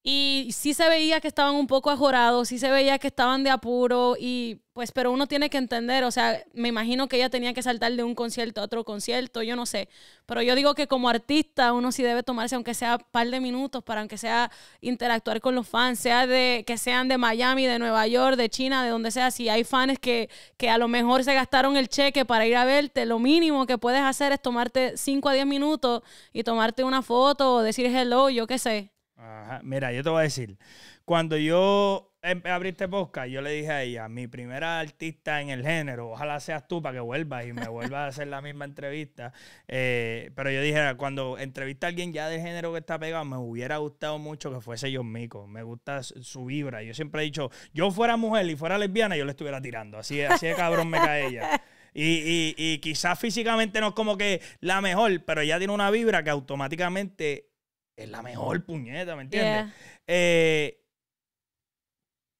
Y sí se veía que estaban un poco ajorados, sí se veía que estaban de apuro y pues, pero uno tiene que entender, o sea, me imagino que ella tenía que saltar de un concierto a otro concierto, yo no sé, pero yo digo que como artista uno sí debe tomarse aunque sea un par de minutos para aunque sea interactuar con los fans, sea de que sean de Miami, de Nueva York, de China, de donde sea, si hay fans que, que a lo mejor se gastaron el cheque para ir a verte, lo mínimo que puedes hacer es tomarte 5 a 10 minutos y tomarte una foto o decir hello, yo qué sé. Ajá. Mira, yo te voy a decir, cuando yo empecé abrir este podcast, yo le dije a ella, mi primera artista en el género, ojalá seas tú para que vuelvas y me vuelvas a hacer la misma entrevista. Eh, pero yo dije, cuando entrevista a alguien ya de género que está pegado, me hubiera gustado mucho que fuese yo Mico. Me gusta su vibra. Yo siempre he dicho, yo fuera mujer y fuera lesbiana, yo le estuviera tirando. Así, así de cabrón me cae ella. Y, y quizás físicamente no es como que la mejor, pero ella tiene una vibra que automáticamente es la mejor puñeta, ¿me entiendes? Eh,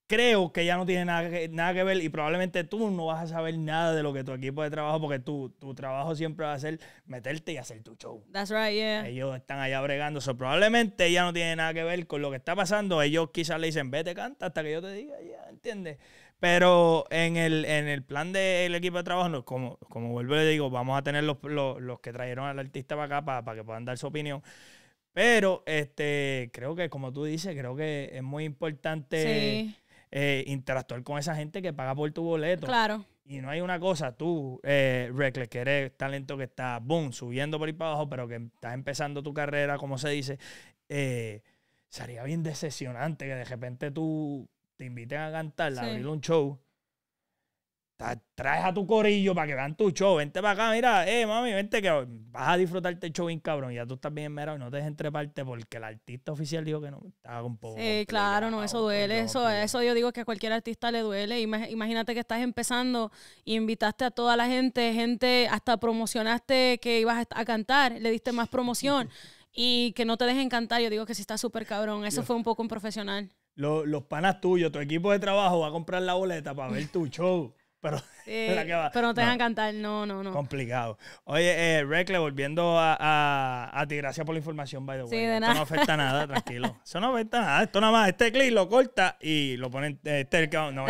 creo que ya no tiene nada que, que ver y probablemente tú no vas a saber nada de lo que tu equipo de trabajo, porque tu, tu trabajo siempre va a ser meterte y hacer tu show. That's right, yeah. Ellos están allá bregando, probablemente ya no tiene nada que ver con lo que está pasando. Ellos quizás le dicen, vete, canta hasta que yo te diga, ya, ¿entiendes? Pero en el, en el plan del equipo de trabajo, como, como vuelvo y le digo, vamos a tener los, los, que trajeron al artista para acá para que puedan dar su opinión. Pero este, creo que, como tú dices, creo que es muy importante eh, interactuar con esa gente que paga por tu boleto. Claro. Y no hay una cosa, tú, eh, Reckless, que eres talento que está, boom, subiendo por ahí para abajo, pero que estás empezando tu carrera, como se dice, eh, sería bien decepcionante que de repente tú te inviten a cantar, a abrir un show traes a tu corillo para que vean tu show. Vente para acá, mira, eh, mami, vente que vas a disfrutarte el show bien cabrón. Ya tú estás bien y no te dejes entreparte porque el artista oficial dijo que no. Estaba un poco. claro, no, eso duele. Eso, eso yo digo que a cualquier artista le duele. Imagínate que estás empezando y invitaste a toda la gente, gente, hasta promocionaste que ibas a cantar, le diste más promoción [LAUGHS] y que no te dejen cantar. Yo digo que sí está súper cabrón. Eso fue un poco un profesional. Los, los panas tuyos, tu equipo de trabajo va a comprar la boleta para ver tu show pero, [LAUGHS] pero no te dejan cantar, no, no, no. Complicado. Oye, eh, volviendo a, a, a, ti, gracias por la información, by the way. Sí, no afecta nada, [LAUGHS] tranquilo. Eso no afecta nada. Esto nada más, este clip lo corta y lo pone eh, este el No,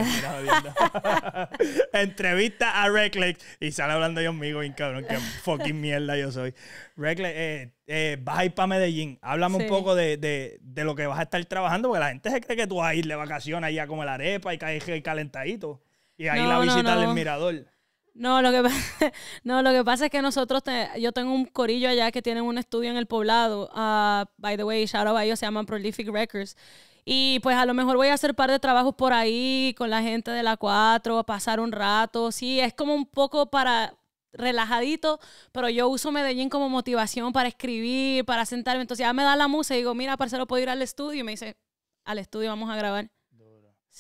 [LAUGHS] Entrevista a Recle y sale hablando yo amigo bien cabrón, qué fucking mierda yo soy. Recle, eh, eh, vas a ir para Medellín. Háblame un poco de, de, de, lo que vas a estar trabajando, porque la gente se cree que tú vas a ir de vacaciones allá como la arepa y caes calentadito. Y ahí la visita del mirador. No, lo que, [LAUGHS] no, lo que pasa es que nosotros, yo tengo un corillo allá que tienen un estudio en el poblado. Ah, by the way, shout out a ellos, se llaman Prolific Records. Y pues a lo mejor voy a hacer par de trabajos por ahí con la gente de la 4, pasar un rato. Sí, es como un poco para relajadito, pero yo uso Medellín como motivación para escribir, para sentarme. Entonces ya me da la música y digo, mira, parcero, puedo ir al estudio. Y me dice, al estudio vamos a grabar.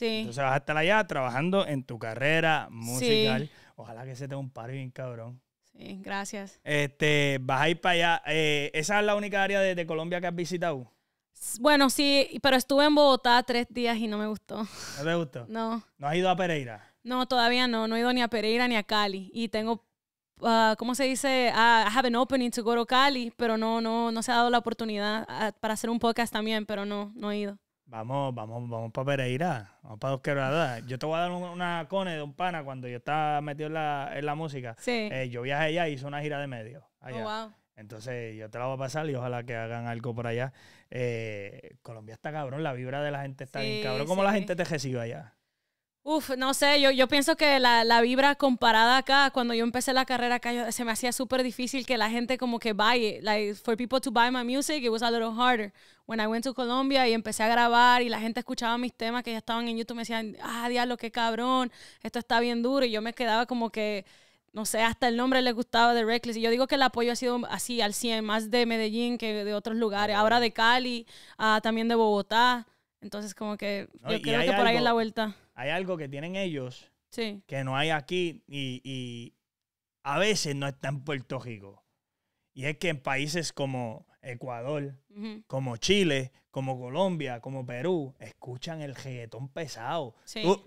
Entonces vas a estar allá trabajando en tu carrera musical. Ojalá que se te un par bien cabrón. Sí, gracias. Este, vas a ir para allá. Eh, ¿Esa es la única área de, Colombia que has visitado? Bueno, sí, pero estuve en Bogotá tres días y no me gustó. ¿No te gustó? [LAUGHS] No. ¿No has ido a Pereira? No, todavía no. No he ido ni a Pereira ni a Cali. Y tengo, ah, ¿cómo se dice? Ah, I have an opening to go to Cali, pero no, no, no se ha dado la oportunidad ah, para hacer un podcast también, pero no, no he ido. Vamos, vamos, vamos para Pereira, vamos para Dos Quebradas. Yo te voy a dar una cone de un pana cuando yo estaba metido en la, música. Eh, yo viajé allá y hice una gira de medio. Allá. Oh, Entonces yo te la voy a pasar y ojalá que hagan algo por allá. Eh, Colombia está cabrón, la vibra de la gente está bien cabrón. ¿Cómo la gente te recibe allá? Uf, no sé, yo, yo pienso que la, vibra comparada acá, cuando yo empecé la carrera acá, se me hacía súper difícil que la gente como que buy Like, for people to buy my music, it was a little harder. When I went to Colombia y empecé a grabar y la gente escuchaba mis temas que ya estaban en YouTube, me decían, ah, diablo, qué cabrón, esto está bien duro. Y yo me quedaba como que, no sé, hasta el nombre le gustaba de Reckless. Y yo digo que el apoyo ha sido así, al 100, más de Medellín que de otros lugares. Ahora de Cali, ah, también de Bogotá. Entonces, como que yo creo que por ahí es la vuelta hay algo que tienen ellos que no hay aquí y, a veces no está en Puerto Rico. Y es que en países como Ecuador, como Chile, como Colombia, como Perú, escuchan el reggaetón pesado.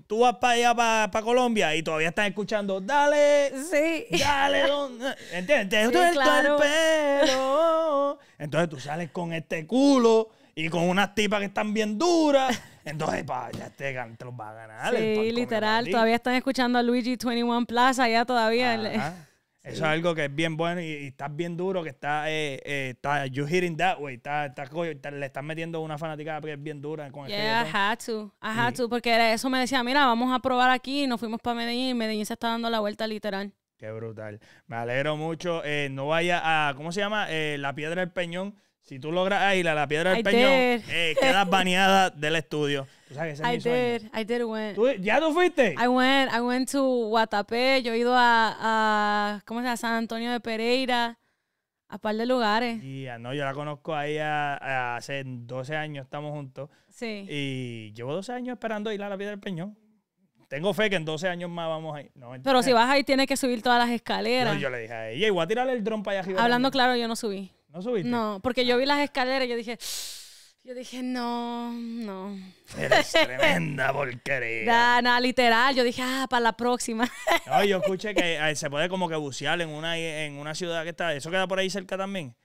Tú, vas para allá, para, Colombia, y todavía están escuchando, dale, sí. dale, [LAUGHS] don, ¿entiendes? [LAUGHS] Entonces tú sales con este culo y con unas tipas que están bien duras. Entonces, pa, ya te, este te, los va a ganar. Sí, literal. Todavía están escuchando a Luigi 21 Plaza, ya todavía. [LAUGHS] Eso es algo que es bien bueno y, está estás bien duro, que está, eh, eh, está you hitting that way, está, le estás metiendo una fanática porque es bien dura con el yeah, I had to, I had to, porque eso me decía, mira, vamos a probar aquí, nos fuimos para Medellín, y Medellín se está dando la vuelta literal. Qué brutal. Me alegro mucho. Eh, no vaya a, ¿cómo se llama? Eh, la Piedra del Peñón. Si tú logras ir a la piedra del peñón, eh, quedas baneada [LAUGHS] del estudio. ese I did went. ¿Ya tú fuiste? I went, I went to Guatapé. Yo he ido a, a ¿cómo se llama? San Antonio de Pereira. A par de lugares. Y no, yo la conozco ahí hace 12 años, estamos juntos. Sí. Y llevo 12 años esperando ir a la Piedra del Peñón. Tengo fe que en 12 años más vamos a ir. Pero si vas ahí tienes que subir todas las escaleras. No, yo le dije a ella, tirar el dron para allá arriba. Hablando claro, yo no subí. ¿No subiste? No, porque yo vi las escaleras y yo dije... Yo dije, no, no. Eres [LAUGHS] tremenda porquería. Nada, literal. Yo dije, ah, para la próxima. [LAUGHS] No, yo escuché que eh, se puede como que bucear en una, en una ciudad que está. ¿Eso queda por ahí cerca también?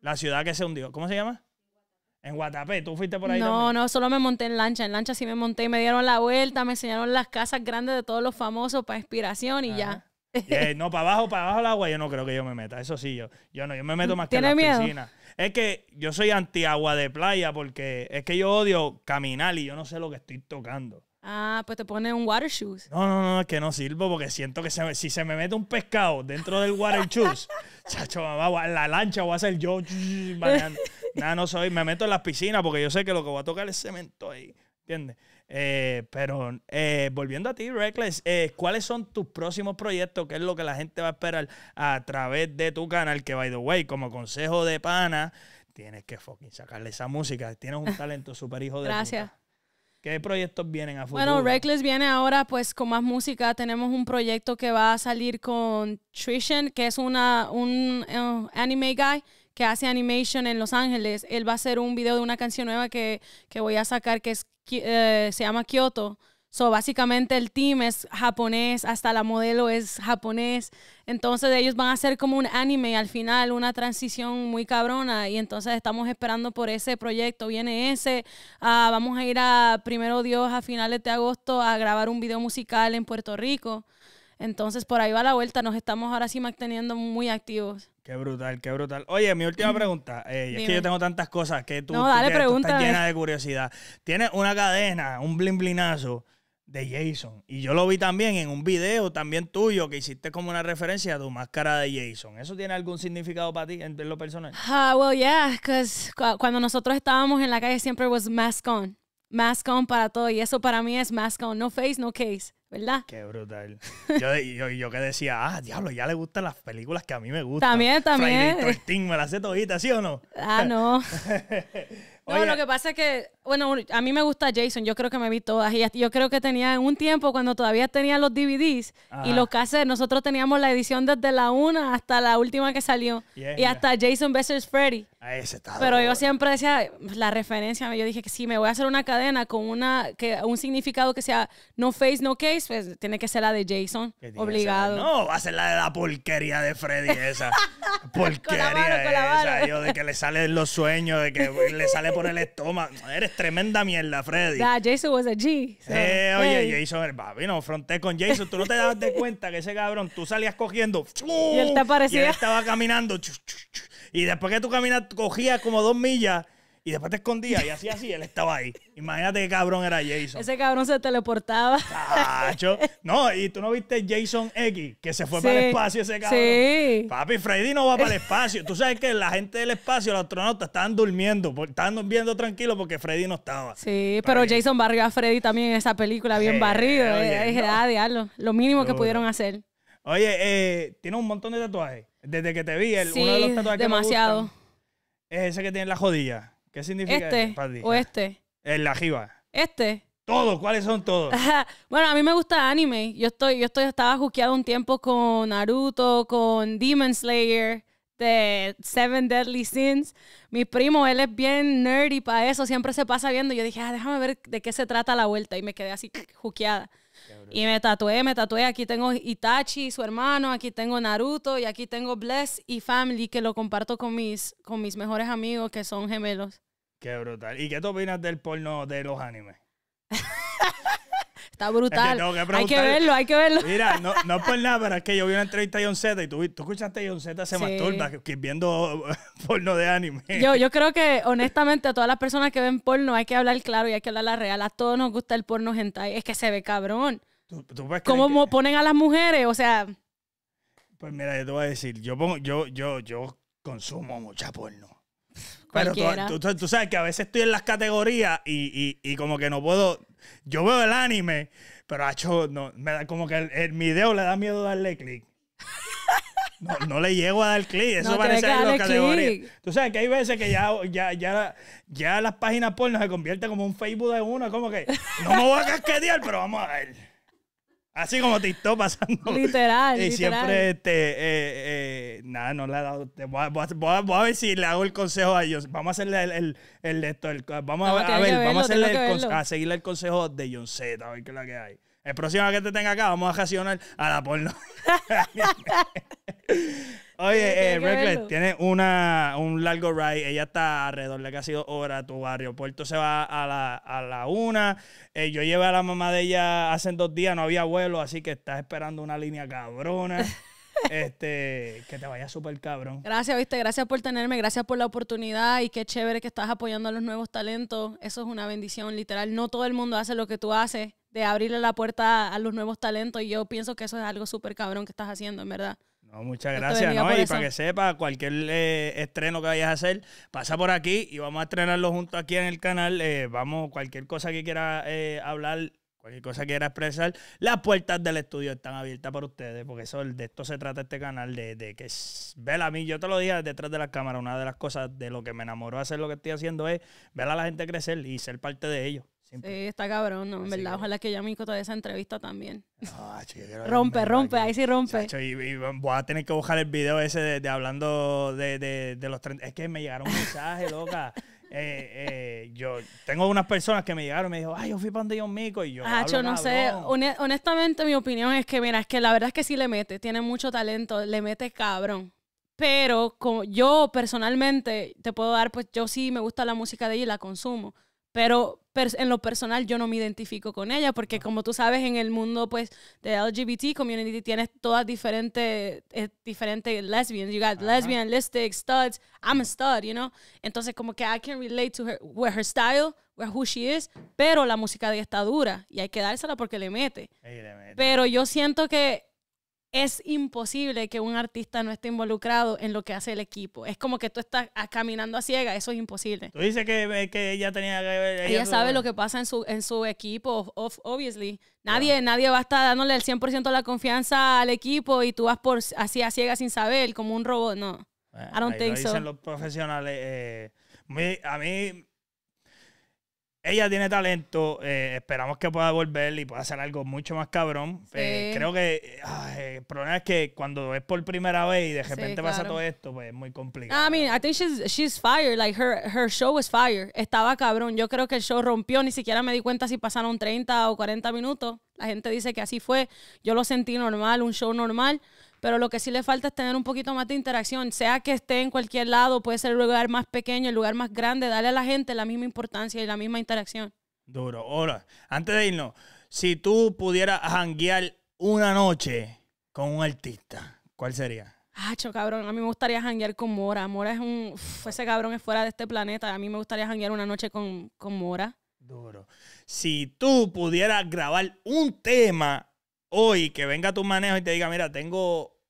La ciudad que se hundió. ¿Cómo se llama? En Guatapé, ¿tú fuiste por ahí? No, también? no, solo me monté en lancha. En lancha sí me monté y me dieron la vuelta, me enseñaron las casas grandes de todos los famosos para inspiración y ya no, para abajo, para abajo el agua, yo no creo que yo me meta. Eso sí, yo, yo no, yo me meto más que en las miedo? Es que yo soy anti agua de playa porque es que yo odio caminar y yo no sé lo que estoy tocando. Ah, pues te pones un water shoes. No, no, no, es que no sirvo porque siento que si se me mete un pescado dentro del water shoes, [LAUGHS] chacho, la lancha voy a hacer yo. [LAUGHS] Nada, no soy, me meto en las piscinas porque yo sé que lo que voy a tocar es cemento ahí, ¿entiendes? Eh, pero eh, volviendo a ti, Reckless, eh, ¿cuáles son tus próximos proyectos? ¿Qué es lo que la gente va a esperar a través de tu canal? Que, by the way, como consejo de pana, tienes que fucking sacarle esa música. Tienes un talento super [LAUGHS] hijo de Gracias. ¿Qué proyectos vienen a futuro? Bueno, Reckless viene ahora pues con más música. Tenemos un proyecto que va a salir con Trishan, que es una, un anime guy que hace animation en Los Ángeles, él va a hacer un video de una canción nueva que, que voy a sacar que es, eh, se llama Kyoto. So, básicamente el team es japonés, hasta la modelo es japonés. Entonces ellos van a hacer como un anime al final, una transición muy cabrona. Y entonces estamos esperando por ese proyecto. Viene ese. Ah, vamos a ir a, primero Dios, a finales de agosto a grabar un video musical en Puerto Rico. Entonces, por ahí va la vuelta. Nos estamos ahora sí manteniendo muy activos. Qué brutal, qué brutal. Oye, mi última pregunta. Eh, es que yo tengo tantas cosas que tú, no, estás llena de curiosidad. Tienes una cadena, un blin blinazo de Jason. Y yo lo vi también en un video también tuyo que hiciste como una referencia a tu máscara de Jason. ¿Eso tiene algún significado para ti en lo personal? Ah, well, yeah, because cuando nosotros estábamos en la calle siempre was mask on. Mask on para todo. Y eso para mí es mask on. No face, no case. ¿verdad? Qué brutal. Yo, que decía, ah, diablo, ya le gustan las películas que a mí me gustan. También, también. Friday 13, me las sé toditas, ¿sí o no? Ah, no. [LAUGHS] no, lo que pasa es que bueno, a mí me gusta Jason, yo creo que me vi todas. Y yo creo que tenía un tiempo cuando todavía tenía los DVDs y lo que hace nosotros teníamos la edición desde la una hasta la última que salió. y hasta Jason vs. Freddy. Ah, Pero yo siempre decía, la referencia, yo dije que si me voy a hacer una cadena con una que un significado que sea no face, no case, pues tiene que ser la de Jason, obligado. no, va a ser la de la porquería de Freddy esa. [LAUGHS] porquería de que le salen los sueños, de que le sale por el estómago. Eres tremenda mierda, Freddy. Da, Jason was a G. eh, oye, Jason, el papi, no, fronté con Jason. Tú no te dabas de cuenta que ese cabrón, tú salías cogiendo. Y él te aparecía. Y él estaba caminando. Y después que tú caminas, cogías como dos millas y después te escondía y así, así, él estaba ahí. Imagínate qué cabrón era Jason. Ese cabrón se teleportaba. No, y tú no viste Jason X, que se fue para el espacio ese cabrón. Sí. Papi, Freddy no va para el espacio. Tú sabes que la gente del espacio, los astronautas, estaban durmiendo, estaban durmiendo tranquilo porque Freddy no estaba. Sí, pero Jason barrió a Freddy también en esa película, bien barrido. de eh, eh, ah, lo mínimo que pudieron hacer. Oye, eh, tiene un montón de tatuajes. Desde que te vi, uno de los tatuajes demasiado. Que es ese que tiene la jodilla. ¿Qué significa este o este? El eh, la Este. Todos, ¿cuáles son todos? [LAUGHS] bueno, a mí me gusta anime. Yo estoy, yo estoy, estaba juqueado un tiempo con Naruto, con Demon Slayer, de Seven Deadly Sins. Mi primo, él es bien nerdy para eso, siempre se pasa viendo. Yo dije, ah, déjame ver de qué se trata la vuelta. Y me quedé así [LAUGHS] juqueada. Y me tatué, me tatué. Aquí tengo Itachi, su hermano, aquí tengo Naruto y aquí tengo Bless y Family que lo comparto con mis, con mis mejores amigos que son gemelos. Qué brutal. ¿Y qué opinas del porno de los animes? [LAUGHS] Está brutal. hay que verlo, hay que verlo. Mira, [LAUGHS] no, es por nada, pero es que yo vi una entrevista a John y tú, escuchaste a John Z se sí. que viendo [LAUGHS] porno de anime. Yo, yo creo que, honestamente, a todas las personas que ven porno hay que hablar claro y hay que hablar la real. A todos nos gusta el porno hentai. Es que se ve cabrón cómo ponen a las mujeres? O sea... Pues mira, yo te voy a decir, yo, pongo, yo, yo, yo consumo mucha porno. Pero tú, sabes que a veces estoy en las categorías y, como que no puedo. Yo veo el anime, pero hecho no, me da como que el, video le da miedo darle clic. No, le llego a dar clic, eso no parece en las Tú sabes que hay veces que ya, ya, ya, ya las páginas porno se convierten como un Facebook de uno, como que no me voy a casquetear, pero vamos a ver. Así como TikTok pasando. Literal. Y siempre, este, eh, eh, nada, no le ha dado. Voy a, voy, a, ver si le hago el consejo a ellos. Vamos a hacerle el, el, esto. El, vamos a, ver, vamos a, hacerle a seguirle el consejo de John Z, a ver qué es la que hay. El próximo que te tenga acá, vamos a reaccionar a la porno. [LAUGHS] [LAUGHS] [LAUGHS] Oye, eh, Reckless, tiene una, un largo ride. Ella está alrededor de casi dos horas. Tu barrio puerto se va a la, a la una. Eh, yo llevé a la mamá de ella hace dos días, no había vuelo, así que estás esperando una línea cabrona. [LAUGHS] este, que te vaya súper cabrón. Gracias, viste, gracias por tenerme, gracias por la oportunidad y qué chévere que estás apoyando a los nuevos talentos. Eso es una bendición, literal. No todo el mundo hace lo que tú haces, de abrirle la puerta a los nuevos talentos y yo pienso que eso es algo súper cabrón que estás haciendo, en verdad muchas gracias, ¿no? Y para que sepa, cualquier eh, estreno que vayas a hacer, pasa por aquí y vamos a estrenarlo junto aquí en el canal. Eh, vamos, cualquier cosa que quiera eh, hablar, cualquier cosa que quiera expresar, las puertas del estudio están abiertas para ustedes, porque eso de esto se trata este canal, de, de que ver a mí, yo te lo dije detrás de la cámara, una de las cosas de lo que me enamoró hacer lo que estoy haciendo es ver a la gente crecer y ser parte de ellos. Sí, está cabrón, ¿no? En verdad, ojalá que ya Mico toda esa entrevista también. No, ah, [LAUGHS] rompe, rompe, ahí sí rompe. y, voy a tener que buscar el video ese de, hablando de, los 30. Es que me llegaron mensajes, loca. [LAUGHS] Eh, eh, yo tengo unas personas que me llegaron y me dijo, ay, yo fui para donde yo Mico y yo. Ah, no sé, honestamente mi opinión es que, mira, es que la verdad es que sí le mete, tiene mucho talento, le mete cabrón. Pero como yo personalmente te puedo dar, pues yo sí me gusta la música de ella y la consumo. Pero en lo personal yo no me identifico con ella porque ah. como tú sabes en el mundo pues de LGBT community tienes todas diferentes eh, diferentes lesbians you got lesbian listic studs I'm a stud you know entonces como que I can relate to her where her style where who she is pero la música de ella está dura y hay que dársela porque le mete. pero yo siento que es imposible que un artista no esté involucrado en lo que hace el equipo. Es como que tú estás ah, caminando a ciega, eso es imposible. Tú dices que, eh, ella tenía que Ella, sabe lo que pasa en su, en su equipo, of, obviously. Nadie, nadie va a estar dándole el 100% de la confianza al equipo y tú vas por así a ciega sin saber, como un robot. No. los profesionales. Eh, a mí ella tiene talento, eh, esperamos que pueda volver y pueda hacer algo mucho más cabrón. Eh, creo que el problema es que cuando es por primera vez y de repente pasa todo esto, pues es muy complicado. I mean, I think she's, she's fire, like her, her show was fire. Estaba cabrón, yo creo que el show rompió, ni siquiera me di cuenta si pasaron 30 o 40 minutos. La gente dice que así fue, yo lo sentí normal, un show normal pero lo que sí le falta es tener un poquito más de interacción, sea que esté en cualquier lado, puede ser el lugar más pequeño, el lugar más grande, darle a la gente la misma importancia y la misma interacción. Duro. Ahora, antes de irnos, si tú pudieras janguear una noche con un artista, ¿cuál sería? Hacho, cabrón, a mí me gustaría janguear con Mora. Mora es un. ese cabrón es fuera de este planeta. A mí me gustaría janguear una noche con, con Mora. Duro. Si tú pudieras grabar un tema hoy que venga tu manejo y te diga, mira, tengo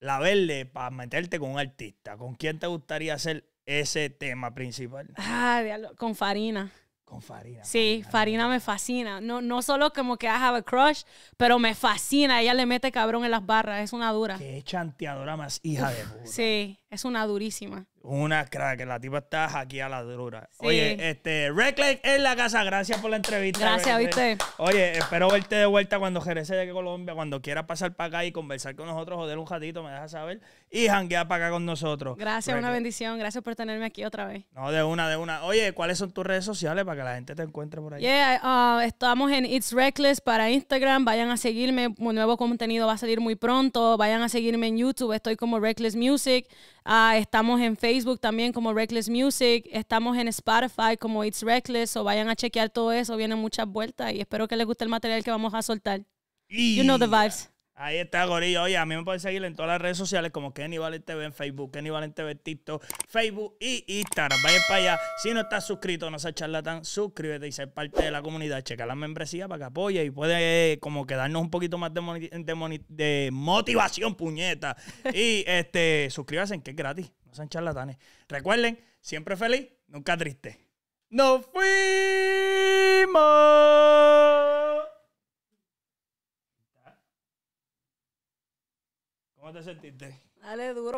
la verde para meterte con un artista, ¿con quién te gustaría hacer ese tema principal? Ah, con Farina. Con Farina. Sí, Farina, me fascina. No, no solo como que I have a crush, pero me fascina. Ella le mete cabrón en las barras. Es una dura. Qué chanteadora más hija de puta. Sí, es una durísima. Una crack, la tipa está aquí a la dura. Oye, este, Reckless en la casa, gracias por la entrevista. Gracias, viste. Oye, espero verte de vuelta cuando regrese de Colombia, cuando quiera pasar para acá y conversar con nosotros, joder un ratito, me dejas saber y janguear para acá con nosotros. Gracias, una bendición. Gracias por tenerme aquí otra vez. No, de una, de una. Oye, ¿cuáles son tus redes sociales para que la gente te encuentre por ahí? Uh, estamos en It's Reckless para Instagram. Vayan a seguirme. Un nuevo contenido va a salir muy pronto. Vayan a seguirme en YouTube. Estoy como Reckless Music. Ah, estamos en Facebook también como Reckless Music. Estamos en Spotify como It's Reckless. O vayan a chequear todo eso. Vienen muchas vueltas y espero que les guste el material que vamos a soltar. You know the vibes. Ahí está, Gorillo. Oye, a mí me pueden seguir en todas las redes sociales como Kenny Valenteve TV en Facebook, Kenny valente TV TikTok, Facebook y Instagram. Vayan para allá. Si no estás suscrito, no seas charlatán, suscríbete y ser parte de la comunidad. Checa la membresía para que apoye y puede eh, como quedarnos un poquito más de, motivación, puñeta. y [LAUGHS] este, suscríbanse, que es gratis. No sean charlatanes. Recuerden, siempre feliz, nunca triste. ¡Nos fuimos! ¿Cómo te sentiste? Dale duro,